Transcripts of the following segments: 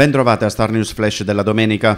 Ben trovate a Star News Flash della domenica.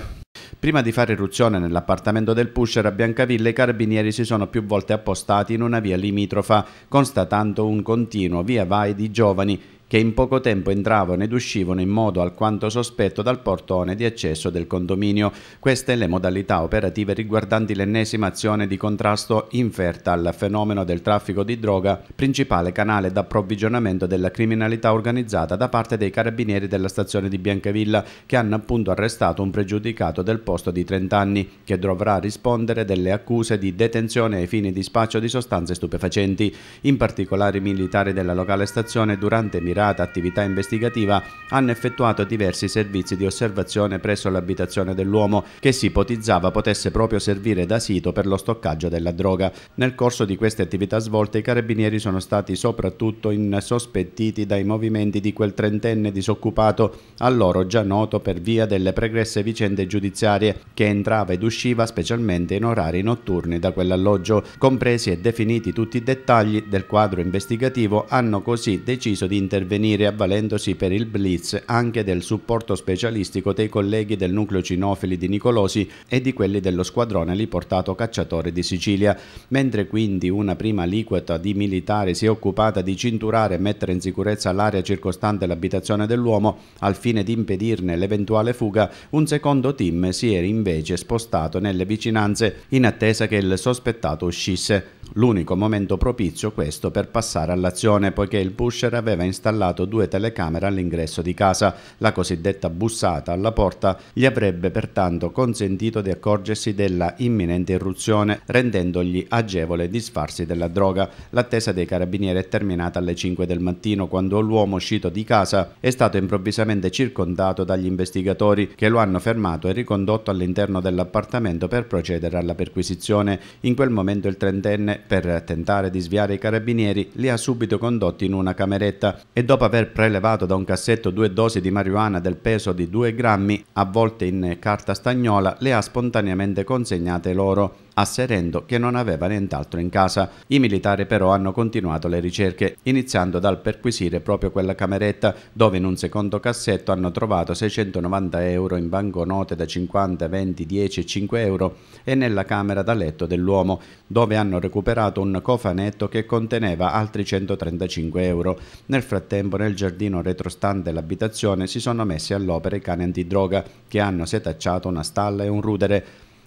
Prima di fare irruzione nell'appartamento del pusher a Biancaville, i carabinieri si sono più volte appostati in una via limitrofa, constatando un continuo via vai di giovani che in poco tempo entravano ed uscivano in modo alquanto sospetto dal portone di accesso del condominio. Queste le modalità operative riguardanti l'ennesima azione di contrasto inferta al fenomeno del traffico di droga, principale canale d'approvvigionamento della criminalità organizzata da parte dei carabinieri della stazione di Biancavilla che hanno appunto arrestato un pregiudicato del posto di 30 anni che dovrà rispondere delle accuse di detenzione ai fini di spaccio di sostanze stupefacenti. In particolare i militari della locale stazione durante miracoli accelerata attività investigativa hanno effettuato diversi servizi di osservazione presso l'abitazione dell'uomo che si ipotizzava potesse proprio servire da sito per lo stoccaggio della droga. Nel corso di queste attività svolte i carabinieri sono stati soprattutto insospettiti dai movimenti di quel trentenne disoccupato, a loro già noto per via delle pregresse vicende giudiziarie, che entrava ed usciva specialmente in orari notturni da quell'alloggio. Compresi e definiti tutti i dettagli del quadro investigativo hanno così deciso di intervenire intervenire avvalendosi per il blitz anche del supporto specialistico dei colleghi del nucleo cinofili di Nicolosi e di quelli dello squadrone riportato cacciatore di Sicilia. Mentre quindi una prima aliquota di militari si è occupata di cinturare e mettere in sicurezza l'area circostante l'abitazione dell'uomo al fine di impedirne l'eventuale fuga, un secondo team si era invece spostato nelle vicinanze in attesa che il sospettato uscisse l'unico momento propizio questo per passare all'azione poiché il pusher aveva installato due telecamere all'ingresso di casa. La cosiddetta bussata alla porta gli avrebbe pertanto consentito di accorgersi della imminente irruzione rendendogli agevole disfarsi della droga. L'attesa dei carabinieri è terminata alle 5 del mattino quando l'uomo uscito di casa è stato improvvisamente circondato dagli investigatori che lo hanno fermato e ricondotto all'interno dell'appartamento per procedere alla perquisizione. In quel momento il trentenne per tentare di sviare i carabinieri, li ha subito condotti in una cameretta e dopo aver prelevato da un cassetto due dosi di marijuana del peso di 2 grammi, avvolte in carta stagnola, le ha spontaneamente consegnate loro asserendo che non aveva nient'altro in casa. I militari però hanno continuato le ricerche, iniziando dal perquisire proprio quella cameretta, dove in un secondo cassetto hanno trovato 690 euro in banconote da 50, 20, 10 e 5 euro e nella camera da letto dell'uomo, dove hanno recuperato un cofanetto che conteneva altri 135 euro. Nel frattempo nel giardino retrostante l'abitazione si sono messi all'opera i cani antidroga, che hanno setacciato una stalla e un rudere,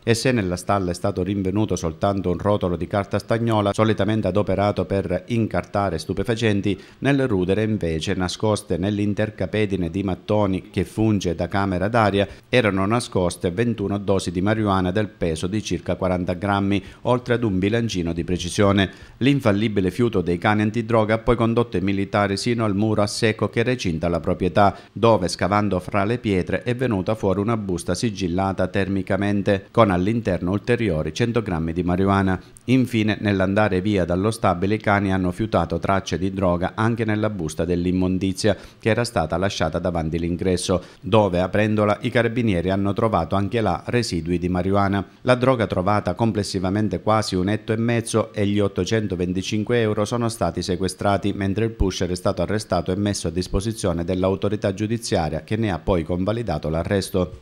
e se nella stalla è stato rinvenuto soltanto un rotolo di carta stagnola solitamente adoperato per incartare stupefacenti, nel rudere invece nascoste nell'intercapedine di mattoni che funge da camera d'aria erano nascoste 21 dosi di marijuana del peso di circa 40 grammi, oltre ad un bilancino di precisione. L'infallibile fiuto dei cani antidroga ha poi condotto i militari sino al muro a secco che recinta la proprietà, dove scavando fra le pietre è venuta fuori una busta sigillata termicamente con all'interno ulteriori 100 grammi di marijuana. Infine, nell'andare via dallo stabile, i cani hanno fiutato tracce di droga anche nella busta dell'immondizia che era stata lasciata davanti l'ingresso, dove aprendola i carabinieri hanno trovato anche là residui di marijuana. La droga trovata complessivamente quasi un etto e mezzo e gli 825 euro sono stati sequestrati, mentre il pusher è stato arrestato e messo a disposizione dell'autorità giudiziaria che ne ha poi convalidato l'arresto.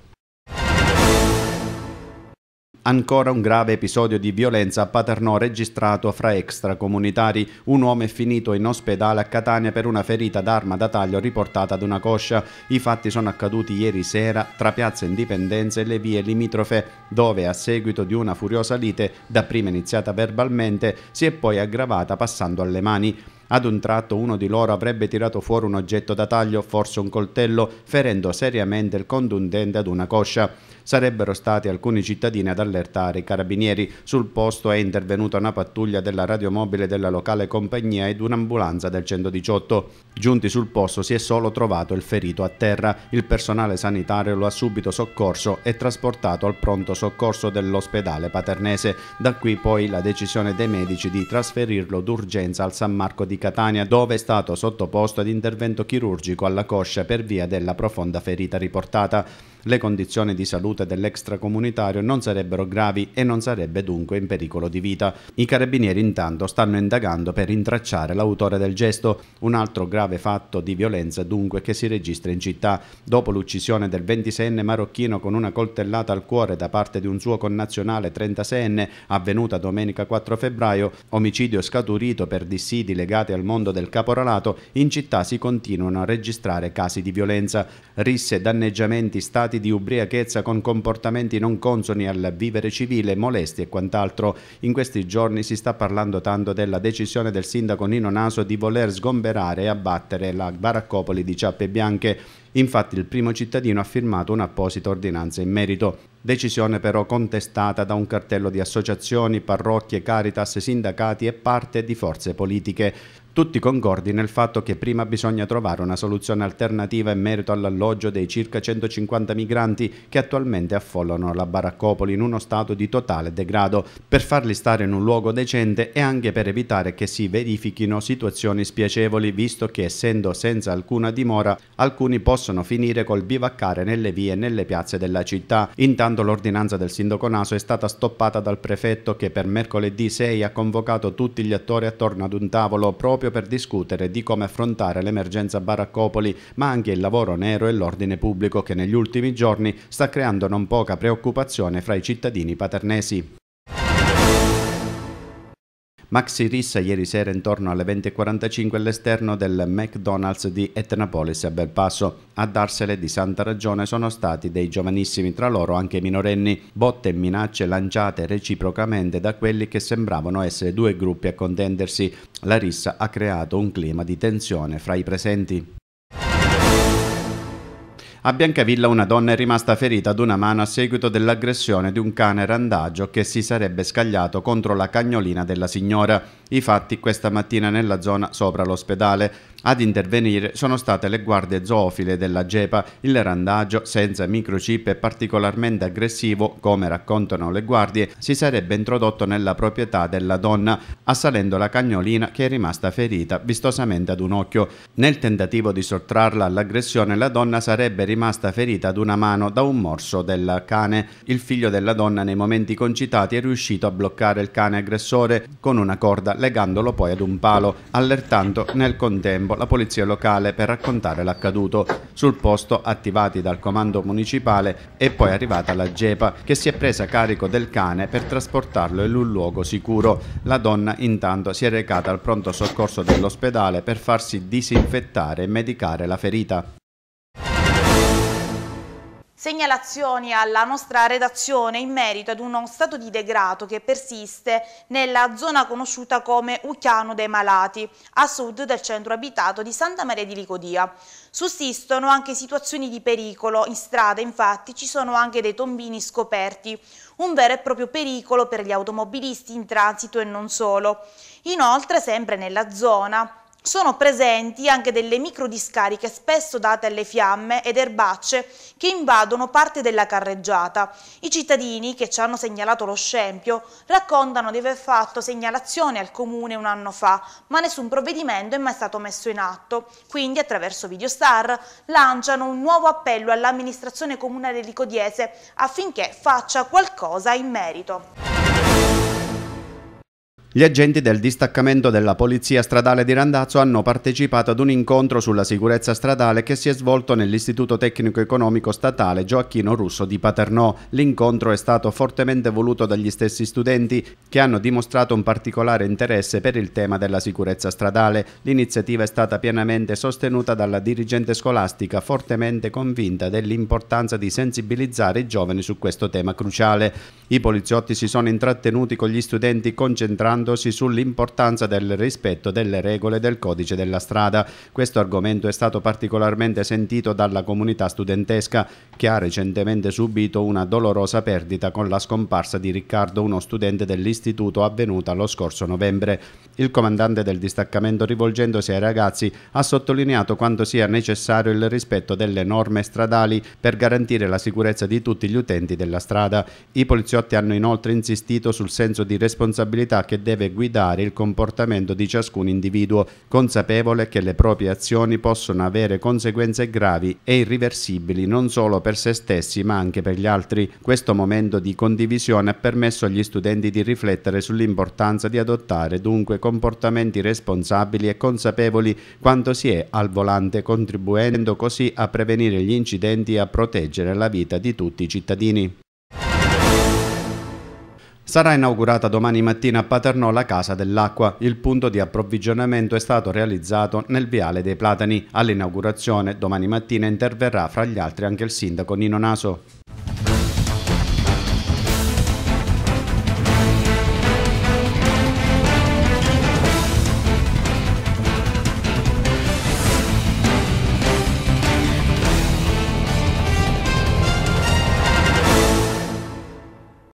Ancora un grave episodio di violenza a Paternò registrato fra extracomunitari. Un uomo è finito in ospedale a Catania per una ferita d'arma da taglio riportata ad una coscia. I fatti sono accaduti ieri sera tra Piazza Indipendenza e le vie limitrofe, dove a seguito di una furiosa lite, dapprima iniziata verbalmente, si è poi aggravata passando alle mani. Ad un tratto uno di loro avrebbe tirato fuori un oggetto da taglio, forse un coltello, ferendo seriamente il contundente ad una coscia. Sarebbero stati alcuni cittadini ad allertare i carabinieri. Sul posto è intervenuta una pattuglia della radiomobile della locale compagnia ed un'ambulanza del 118. Giunti sul posto si è solo trovato il ferito a terra. Il personale sanitario lo ha subito soccorso e trasportato al pronto soccorso dell'ospedale paternese. Da qui poi la decisione dei medici di trasferirlo d'urgenza al San Marco di di Catania dove è stato sottoposto ad intervento chirurgico alla coscia per via della profonda ferita riportata le condizioni di salute dell'extracomunitario non sarebbero gravi e non sarebbe dunque in pericolo di vita. I carabinieri intanto stanno indagando per rintracciare l'autore del gesto, un altro grave fatto di violenza dunque che si registra in città. Dopo l'uccisione del 26enne marocchino con una coltellata al cuore da parte di un suo connazionale 36enne avvenuta domenica 4 febbraio, omicidio scaturito per dissidi legati al mondo del caporalato, in città si continuano a registrare casi di violenza, risse, danneggiamenti, stati imputati di ubriachezza con comportamenti non consoni al vivere civile, molesti e quant'altro. In questi giorni si sta parlando tanto della decisione del sindaco Nino Naso di voler sgomberare e abbattere la baraccopoli di Ciappe Bianche. Infatti il primo cittadino ha firmato un'apposita ordinanza in merito. Decisione però contestata da un cartello di associazioni, parrocchie, caritas, sindacati e parte di forze politiche. Tutti concordi nel fatto che prima bisogna trovare una soluzione alternativa in merito all'alloggio dei circa 150 migranti che attualmente affollano la baraccopoli in uno stato di totale degrado, per farli stare in un luogo decente e anche per evitare che si verifichino situazioni spiacevoli, visto che essendo senza alcuna dimora, alcuni possono finire col bivaccare nelle vie e nelle piazze della città. Intanto l'ordinanza del sindaco Naso è stata stoppata dal prefetto che per mercoledì 6 ha convocato tutti gli attori attorno ad un tavolo proprio proprio per discutere di come affrontare l'emergenza baraccopoli, ma anche il lavoro nero e l'ordine pubblico che negli ultimi giorni sta creando non poca preoccupazione fra i cittadini paternesi. Maxi Rissa ieri sera intorno alle 20.45 all'esterno del McDonald's di Etnapolis a Belpasso. A darsele di santa ragione sono stati dei giovanissimi, tra loro anche minorenni, botte e minacce lanciate reciprocamente da quelli che sembravano essere due gruppi a contendersi. La rissa ha creato un clima di tensione fra i presenti. A Biancavilla una donna è rimasta ferita ad una mano a seguito dell'aggressione di un cane randagio che si sarebbe scagliato contro la cagnolina della signora. I fatti questa mattina nella zona sopra l'ospedale. Ad intervenire sono state le guardie zoofile della GEPA, il randaggio senza microchip e particolarmente aggressivo, come raccontano le guardie, si sarebbe introdotto nella proprietà della donna, assalendo la cagnolina che è rimasta ferita vistosamente ad un occhio. Nel tentativo di sottrarla all'aggressione la donna sarebbe rimasta ferita ad una mano da un morso del cane. Il figlio della donna nei momenti concitati è riuscito a bloccare il cane aggressore con una corda legandolo poi ad un palo, allertando nel contempo tempo la polizia locale per raccontare l'accaduto. Sul posto attivati dal comando municipale è poi arrivata la GEPA che si è presa carico del cane per trasportarlo in un luogo sicuro. La donna intanto si è recata al pronto soccorso dell'ospedale per farsi disinfettare e medicare la ferita segnalazioni alla nostra redazione in merito ad uno stato di degrado che persiste nella zona conosciuta come Ucchiano dei Malati, a sud del centro abitato di Santa Maria di Licodia. Sussistono anche situazioni di pericolo, in strada infatti ci sono anche dei tombini scoperti, un vero e proprio pericolo per gli automobilisti in transito e non solo. Inoltre, sempre nella zona, sono presenti anche delle microdiscariche spesso date alle fiamme ed erbacce che invadono parte della carreggiata. I cittadini che ci hanno segnalato lo scempio raccontano di aver fatto segnalazione al comune un anno fa, ma nessun provvedimento è mai stato messo in atto. Quindi attraverso Videostar lanciano un nuovo appello all'amministrazione comunale licodiese affinché faccia qualcosa in merito. Gli agenti del distaccamento della Polizia Stradale di Randazzo hanno partecipato ad un incontro sulla sicurezza stradale che si è svolto nell'Istituto Tecnico Economico Statale Gioacchino Russo di Paternò. L'incontro è stato fortemente voluto dagli stessi studenti che hanno dimostrato un particolare interesse per il tema della sicurezza stradale. L'iniziativa è stata pienamente sostenuta dalla dirigente scolastica fortemente convinta dell'importanza di sensibilizzare i giovani su questo tema cruciale. I poliziotti si sono intrattenuti con gli studenti concentrando confrontandosi sull'importanza del rispetto delle regole del codice della strada. Questo argomento è stato particolarmente sentito dalla comunità studentesca che ha recentemente subito una dolorosa perdita con la scomparsa di Riccardo, uno studente dell'istituto avvenuta lo scorso novembre. Il comandante del distaccamento rivolgendosi ai ragazzi ha sottolineato quanto sia necessario il rispetto delle norme stradali per garantire la sicurezza di tutti gli utenti della strada. I poliziotti hanno inoltre insistito sul senso di responsabilità che deve deve guidare il comportamento di ciascun individuo, consapevole che le proprie azioni possono avere conseguenze gravi e irriversibili non solo per se stessi ma anche per gli altri. Questo momento di condivisione ha permesso agli studenti di riflettere sull'importanza di adottare dunque comportamenti responsabili e consapevoli quando si è al volante, contribuendo così a prevenire gli incidenti e a proteggere la vita di tutti i cittadini. Sarà inaugurata domani mattina a Paternò la Casa dell'Acqua. Il punto di approvvigionamento è stato realizzato nel Viale dei Platani. All'inaugurazione domani mattina interverrà fra gli altri anche il sindaco Nino Naso.